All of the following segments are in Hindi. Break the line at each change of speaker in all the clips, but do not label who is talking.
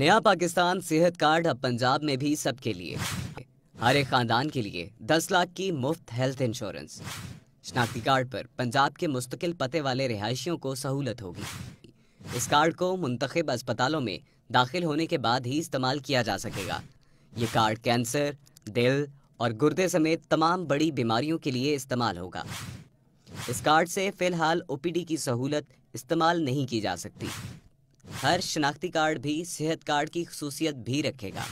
नया पाकिस्तान सेहत कार्ड अब पंजाब में भी सबके लिए हर एक खानदान के लिए 10 लाख की मुफ्त हेल्थ इंश्योरेंस शनाख्ती कार्ड पर पंजाब के मुस्तकिल पते वाले रिहायशियों को सहूलत होगी इस कार्ड को मुंतखब अस्पतालों में दाखिल होने के बाद ही इस्तेमाल किया जा सकेगा ये कार्ड कैंसर दिल और गुर्दे समेत तमाम बड़ी बीमारियों के लिए इस्तेमाल होगा इस कार्ड से फ़िलहाल ओपीडी की सहूलत इस्तेमाल नहीं की जा सकती हर शनाख्ती कार्ड भी सेहत कार्ड की खसूसियत भी रखेगा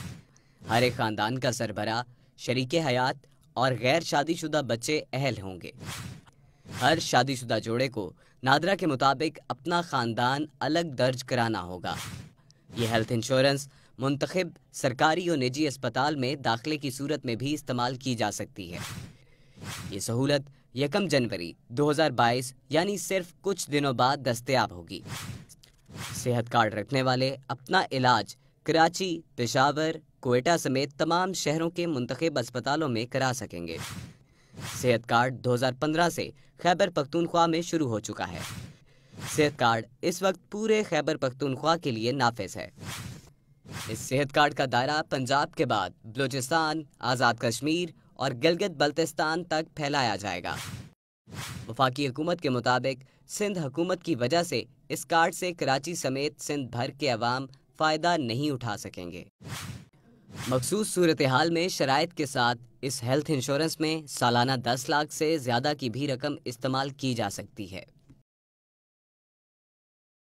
हर एक ख़ानदान का सरबरा शरीक हयात और गैर शादीशुदा बच्चे अहल होंगे हर शादीशुदा जोड़े को नादरा के मुताबिक अपना ख़ानदान अलग दर्ज कराना होगा ये हेल्थ इंश्योरेंस मुंतखब सरकारी और निजी अस्पताल में दाखिले की सूरत में भी इस्तेमाल की जा सकती है ये सहूलत यकम जनवरी 2022 यानी सिर्फ कुछ दिनों बाद दस्तयाब होगी सेहत कार्ड रखने वाले अपना इलाज कराची पेशावर कोयटा समेत तमाम शहरों के मुंतब अस्पतालों में करा सकेंगे सेहत कार्ड 2015 से खैबर पख्तूनख्वा में शुरू हो चुका है सेहत कार्ड इस वक्त पूरे खैबर पख्तूनख्वा के लिए नाफिज है इस सेहत कार्ड का दायरा पंजाब के बाद बलूचिस्तान आज़ाद कश्मीर और गिलगित बल्तिस्तान तक फैलाया जाएगा वफाकी हुकूमत के मुताबिक सिंध हुकूमत की वजह से इस कार्ड से कराची समेत सिंध भर के अवाम फ़ायदा नहीं उठा सकेंगे मखसूस सूरत हाल में शराइ के साथ इस हेल्थ इंश्योरेंस में सालाना दस लाख से ज़्यादा की भी रकम इस्तेमाल की जा सकती है